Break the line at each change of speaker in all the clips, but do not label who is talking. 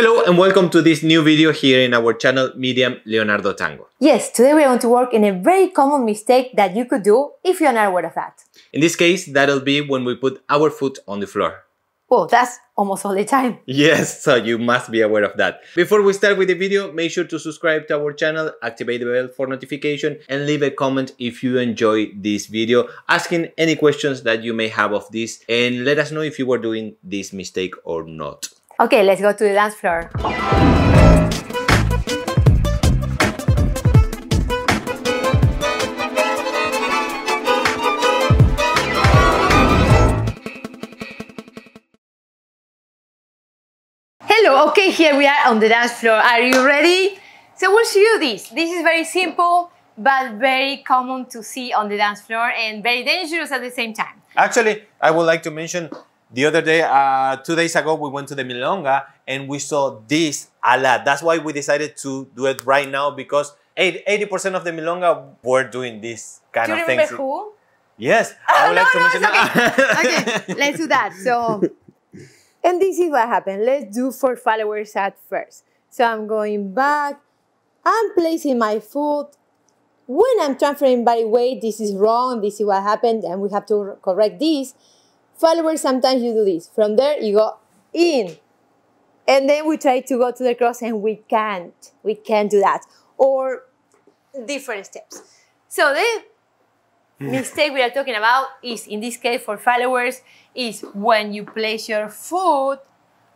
Hello and welcome to this new video here in our channel Medium Leonardo Tango.
Yes, today we're going to work in a very common mistake that you could do if you're not aware of that.
In this case, that'll be when we put our foot on the floor.
Well, oh, that's almost all the time.
Yes, so you must be aware of that. Before we start with the video, make sure to subscribe to our channel, activate the bell for notification, and leave a comment if you enjoy this video, asking any questions that you may have of this, and let us know if you were doing this mistake or not.
Okay, let's go to the dance floor. Hello, okay, here we are on the dance floor. Are you ready? So we'll show you this. This is very simple, but very common to see on the dance floor and very dangerous at the same time. Actually,
I would like to mention the other day, uh, two days ago, we went to the Milonga and we saw this a lot. That's why we decided to do it right now because 80% of the Milonga were doing this kind of things. Do you remember who? Yes. Oh, I would no, like to no,
mention okay. okay, let's do that. So, and this is what happened. Let's do for followers at first. So I'm going back. I'm placing my foot. When I'm transferring body weight, this is wrong. This is what happened, and we have to correct this followers, sometimes you do this. From there, you go in. And then we try to go to the cross and we can't. We can't do that. Or different steps. So the mm. mistake we are talking about is, in this case for followers, is when you place your foot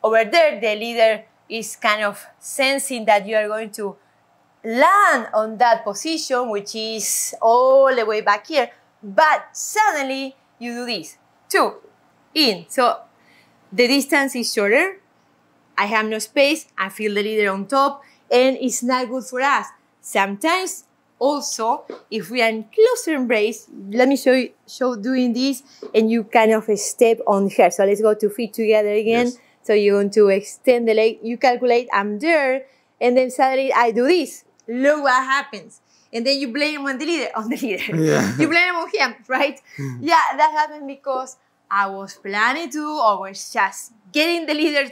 over there, the leader is kind of sensing that you are going to land on that position, which is all the way back here. But suddenly you do this. Two, in. So the distance is shorter. I have no space. I feel the leader on top and it's not good for us. Sometimes also, if we are in closer embrace, let me show you, show doing this and you kind of step on her. So let's go to feet together again. Yes. So you're going to extend the leg. You calculate, I'm there. And then suddenly I do this. Look what happens and then you blame on the leader on the leader yeah. you blame on him right hmm. yeah that happened because I was planning to, or was just getting the leaders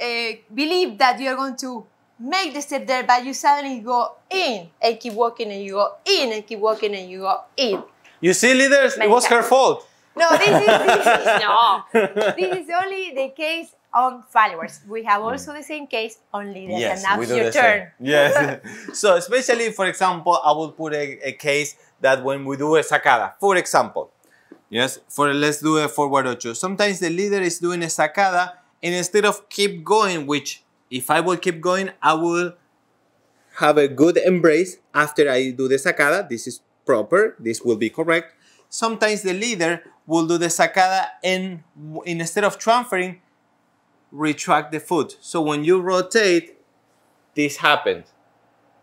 uh, believe that you're going to make the step there, but you suddenly go in and keep walking and you go in and keep walking and you go in.
You see, leaders, Many it was times. her fault.
No, this is, this is no. This is only the case on followers. We have mm. also the same case on leaders, yes, and now it's your turn. Same. Yes.
so, especially for example, I would put a, a case that when we do a sacada, for example, Yes, for let's do a forward 8. Sometimes the leader is doing a sacada and instead of keep going, which if I will keep going, I will have a good embrace after I do the sacada. This is proper, this will be correct. Sometimes the leader will do the sacada and instead of transferring, retract the foot. So when you rotate, this happens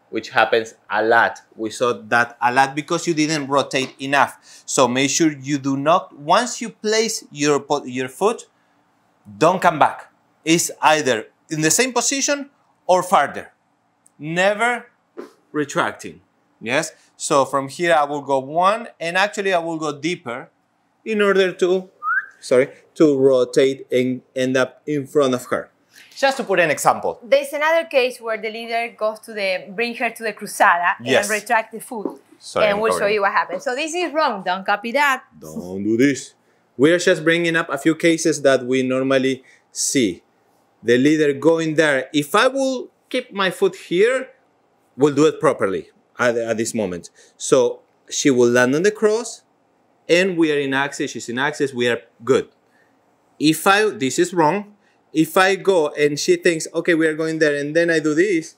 which happens a lot. We saw that a lot because you didn't rotate enough. So make sure you do not, once you place your, your foot, don't come back. It's either in the same position or farther. Never retracting, yes? So from here, I will go one, and actually I will go deeper in order to, sorry, to rotate and end up in front of her. Just to put an example.
There's another case where the leader goes to the, bring her to the crusada yes. and retract the food. Sorry, and we'll show you what happens. So this is wrong. Don't copy that.
Don't do this. We are just bringing up a few cases that we normally see. The leader going there. If I will keep my foot here, we'll do it properly at, at this moment. So she will land on the cross and we are in axis. She's in axis. We are good. If I, this is wrong, if I go and she thinks, okay, we are going there, and then I do this,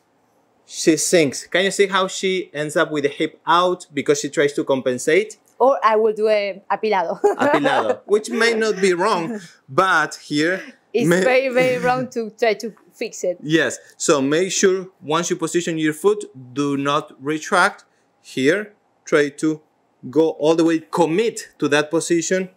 she sinks. Can you see how she ends up with the hip out because she tries to compensate?
Or I will do a apilado.
apilado, which may not be wrong, but here it's may... very very wrong
to try to fix it.
Yes. So make sure once you position your foot, do not retract. Here, try to go all the way, commit to that position,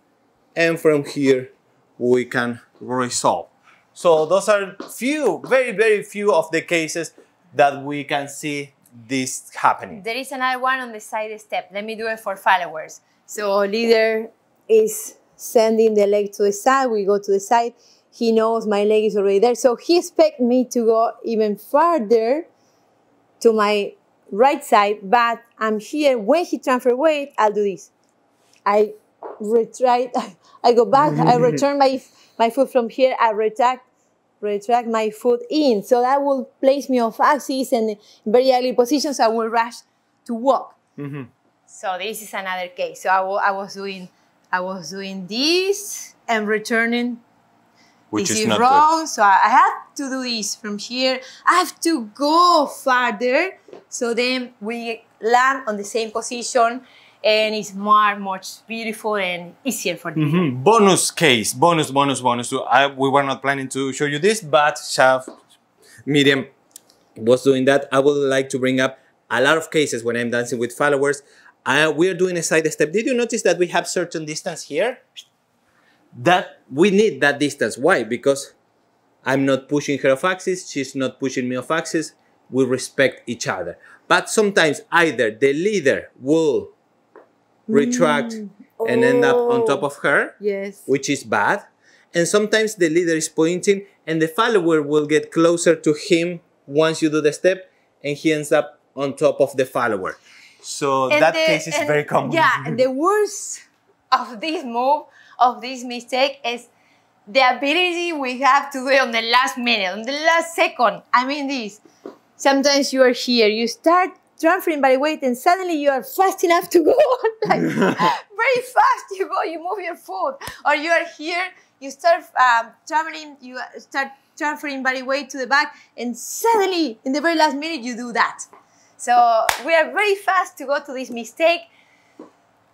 and from here we can resolve. So those are few, very, very few of the cases that we can see this happening.
There is another one on the side step. Let me do it for followers. So leader is sending the leg to the side. We go to the side. He knows my leg is already there. So he expects me to go even farther to my right side, but I'm here. When he transfer weight, I'll do this. I retract, I go back, I mm-hmm. return my, my foot from here, I retract, retract my foot in. So that will place me off axis and very ugly positions. I will rush to walk. Mm -hmm. So this is another case. So I, was doing, I was doing this and returning which this is, is wrong. Good. So I have to do this from here. I have to go farther. So then we land on the same position and it's more much beautiful and easier for them. Mm -hmm. Bonus
case, bonus, bonus, bonus. I, we were not planning to show you this, but Chef Medium was doing that. I would like to bring up a lot of cases when I'm dancing with followers. Uh, we are doing a side step. Did you notice that we have certain distance here? That we need that distance. Why? Because I'm not pushing her off axis. She's not pushing me off axis. We respect each other. But sometimes either the leader will
retract
mm. oh. and end up on top oh, of her, yes. which is bad. And sometimes the leader is pointing and the follower will get closer to him once you do the step and he ends up on top of the follower. So and that the, case is very common. Yeah, the
worst of this move, of this mistake is the ability we have to do it on the last minute, on the last second. I mean this. Sometimes you are here, you start transferring by weight and suddenly you are fast enough to go like very fast you go you move your foot or you are here you start um, traveling you start transferring body weight to the back and suddenly in the very last minute you do that so we are very fast to go to this mistake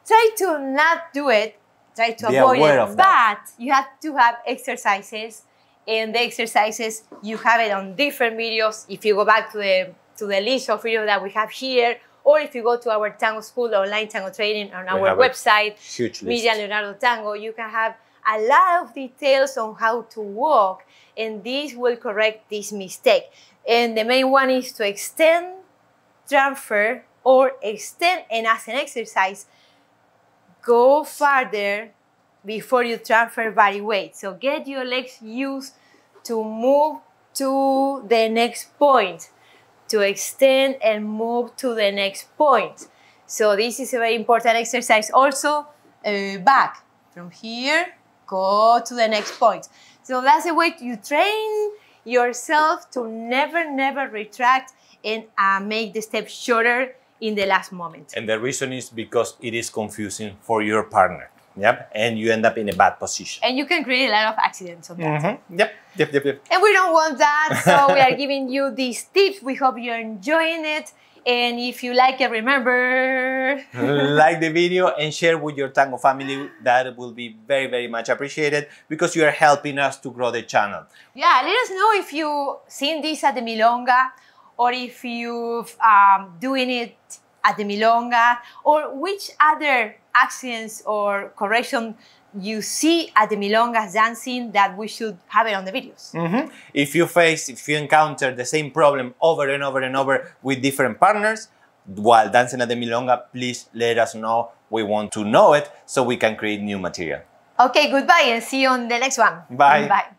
try to not do it try to Be avoid it but that. you have to have exercises and the exercises you have it on different videos if you go back to the to the list of videos that we have here, or if you go to our Tango School online Tango training on our we website, Media Leonardo Tango, you can have a lot of details on how to walk, and this will correct this mistake. And the main one is to extend, transfer, or extend, and as an exercise, go farther before you transfer body weight. So get your legs used to move to the next point to extend and move to the next point. So this is a very important exercise. Also, uh, back from here, go to the next point. So that's the way you train yourself to never, never retract and uh, make the step shorter in the last moment.
And the reason is because it is confusing for your partner. Yep. And you end up in a bad position.
And you can create a lot of accidents on that.
Mm-hmm. Yep. Yep, yep, yep.
And we don't want that. So we are giving you these tips. We hope you're enjoying it. And if you like it, remember like
the video and share with your Tango family. That will be very, very much appreciated because you are helping us to grow the channel.
Yeah, let us know if you've seen this at the Milonga or if you've um, doing it at the Milonga or which other accidents or correction you see at the milongas dancing that we should have it on the videos.
Mm -hmm. If you face, if you encounter the same problem over and over and over with different partners while dancing at the milonga, please let us know. We want to know it so we can create new material.
Okay, goodbye and see you on the next one. Bye. Bye.